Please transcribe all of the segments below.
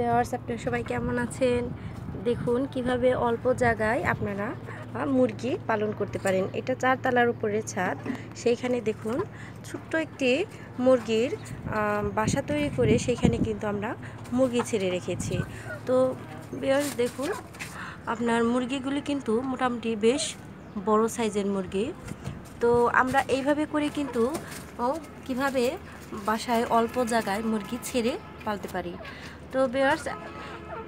দেওয়ার্স আপনারা সবাই কেমন আছেন দেখুন কিভাবে অল্প জায়গায় আপনারা মুরগি পালন করতে পারেন এটা চারতলার উপরে ছাদ সেইখানে দেখুন ছোট্ট একটি মুরগির বাসা তৈরি করে সেইখানে কিন্তু আমরা মুরগি ছেড়ে রেখেছি তো বেয়ার্স দেখুন আপনার মুরগিগুলি কিন্তু মোটামুটি বেশ বড় সাইজের মুরগি তো আমরা এইভাবে করে কিন্তু কিভাবে বাসায় অল্প জায়গায় মুরগি ছেড়ে পালতে পারি তো বেয়ার্স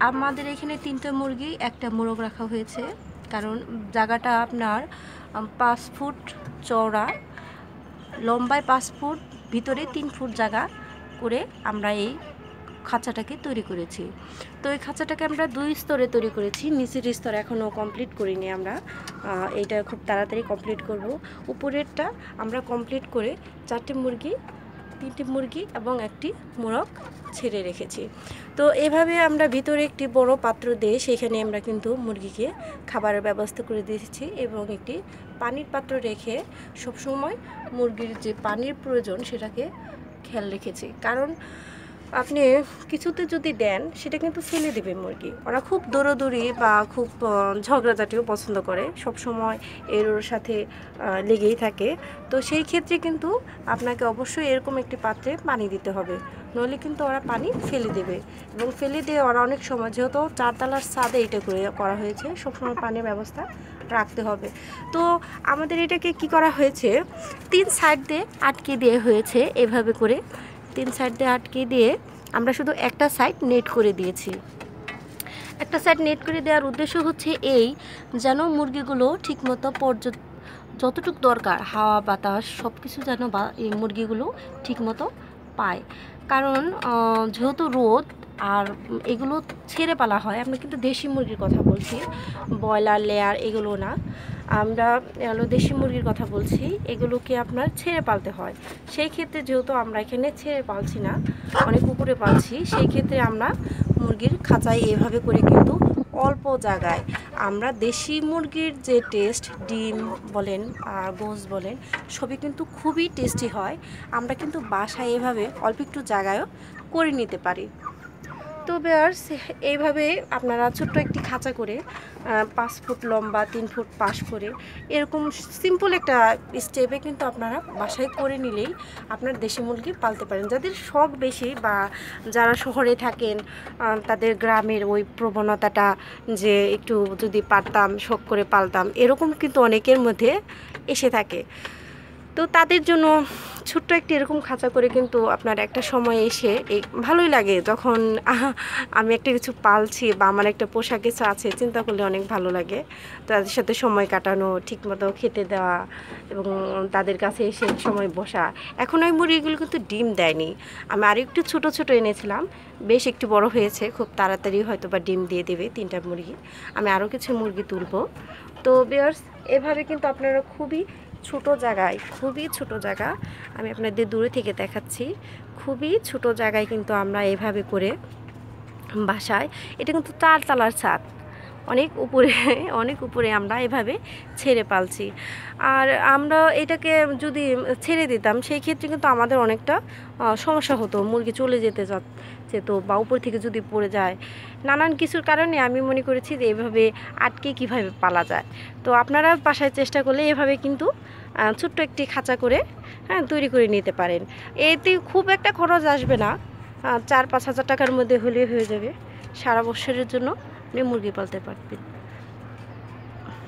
আমাদের এখানে তিনটা মুরগি একটা মোরগ রাখা হয়েছে কারণ জায়গাটা আপনার পাঁচ ফুট চওড়া লম্বায় পাঁচ ফুট ভিতরে তিন ফুট জায়গা করে আমরা এই খাঁচাটাকে তৈরি করেছি তো এই খাঁচাটাকে আমরা দুই স্তরে তৈরি করেছি নিচের স্তর এখনও কমপ্লিট করিনি আমরা এইটা খুব তাড়াতাড়ি কমপ্লিট করব উপরেরটা আমরা কমপ্লিট করে চারটে মুরগি তিনটি মুরগি এবং একটি মোরগ ছেড়ে রেখেছি তো এভাবে আমরা ভিতরে একটি বড় পাত্র দিয়ে সেখানে আমরা কিন্তু মুরগিকে খাবারের ব্যবস্থা করে দিয়েছি এবং একটি পানির পাত্র রেখে সবসময় মুরগির যে পানির প্রয়োজন সেটাকে খেয়াল রেখেছি কারণ আপনি কিছুতে যদি দেন সেটা কিন্তু ফেলে দেবে মুরগি ওরা খুব দৌড়োদৌড়ি বা খুব ঝগড়াঝাটিও পছন্দ করে সব সময় এর ওর সাথে লেগেই থাকে তো সেই ক্ষেত্রে কিন্তু আপনাকে অবশ্যই এরকম একটি পাত্রে পানি দিতে হবে নইলে কিন্তু ওরা পানি ফেলে দেবে এবং ফেলে দিয়ে ওরা অনেক সময় যেহেতু চারতলার ছাদে এটা করে করা হয়েছে সবসময় পানির ব্যবস্থা রাখতে হবে তো আমাদের এটাকে কি করা হয়েছে তিন সাইড দিয়ে আটকে দিয়ে হয়েছে এভাবে করে তিন সাইড দিয়ে আটকে দিয়ে আমরা শুধু একটা সাইড নেট করে দিয়েছি একটা সাইড নেট করে দেওয়ার উদ্দেশ্য হচ্ছে এই যেন মুরগিগুলো ঠিকমতো পর্য যতটুকু দরকার হাওয়া বাতাস সব কিছু যেন বা এই মুরগিগুলো ঠিকমতো পায় কারণ যেহেতু রোদ আর এগুলো ছেড়ে পালা হয় আমরা কিন্তু দেশি মুরগির কথা বলছি ব্রয়লার লেয়ার এগুলো না আমরা হলো দেশি মুরগির কথা বলছি এগুলোকে আপনার ছেড়ে পালতে হয় সেই ক্ষেত্রে যেহেতু আমরা এখানে ছেড়ে পালছি না অনেক পুকুরে পালছি সেই ক্ষেত্রে আমরা মুরগির খাঁচায় এভাবে করে কিন্তু অল্প জায়গায় আমরা দেশি মুরগির যে টেস্ট ডিম বলেন আর গোস বলেন সবই কিন্তু খুবই টেস্টি হয় আমরা কিন্তু বাসায় এভাবে অল্প একটু জায়গায়ও করে নিতে পারি তো বেয়ার্স এইভাবে আপনারা ছোট্ট একটি খাঁচা করে পাঁচ ফুট লম্বা তিন ফুট পাশ করে এরকম সিম্পল একটা স্টেপে কিন্তু আপনারা বাসায় করে নিলেই আপনার দেশি মুরগি পালতে পারেন যাদের শখ বেশি বা যারা শহরে থাকেন তাদের গ্রামের ওই প্রবণতাটা যে একটু যদি পারতাম শখ করে পালতাম এরকম কিন্তু অনেকের মধ্যে এসে থাকে তো তাদের জন্য ছোট্ট একটি এরকম খাঁচা করে কিন্তু আপনার একটা সময় এসে ভালোই লাগে যখন আমি একটা কিছু পালছি বা আমার একটা পোশাক কিছু আছে চিন্তা করলে অনেক ভালো লাগে তাদের সাথে সময় কাটানো ঠিকমতো খেতে দেওয়া এবং তাদের কাছে এসে সময় বসা এখন ওই মুরগিগুলো কিন্তু ডিম দেয়নি আমি আরও একটু ছোট ছোট এনেছিলাম বেশ একটু বড় হয়েছে খুব তাড়াতাড়ি হয়তো বা ডিম দিয়ে দেবে তিনটা মুরগি আমি আরও কিছু মুরগি তুলব তো বেয়ার্স এভাবে কিন্তু আপনারা খুবই ছোট জায়গায় খুবই ছোট জায়গা আমি আপনাদের দূরে থেকে দেখাচ্ছি খুবই ছোট জায়গায় কিন্তু আমরা এভাবে করে বাসায় এটা কিন্তু চারতলার ছাদ অনেক উপরে অনেক উপরে আমরা এভাবে ছেড়ে পালছি আর আমরা এটাকে যদি ছেড়ে দিতাম সেই ক্ষেত্রে কিন্তু আমাদের অনেকটা সমস্যা হতো মুরগি চলে যেতে যেত বা উপর থেকে যদি পড়ে যায় নানান কিছুর কারণে আমি মনে করেছি যে এভাবে আটকে কিভাবে পালা যায় তো আপনারা বাসায় চেষ্টা করলে এভাবে কিন্তু ছোট্ট একটি খাঁচা করে হ্যাঁ তৈরি করে নিতে পারেন এতে খুব একটা খরচ আসবে না চার পাঁচ হাজার টাকার মধ্যে হলে হয়ে যাবে সারা বছরের জন্য আপনি মুরগি পালতে পারবেন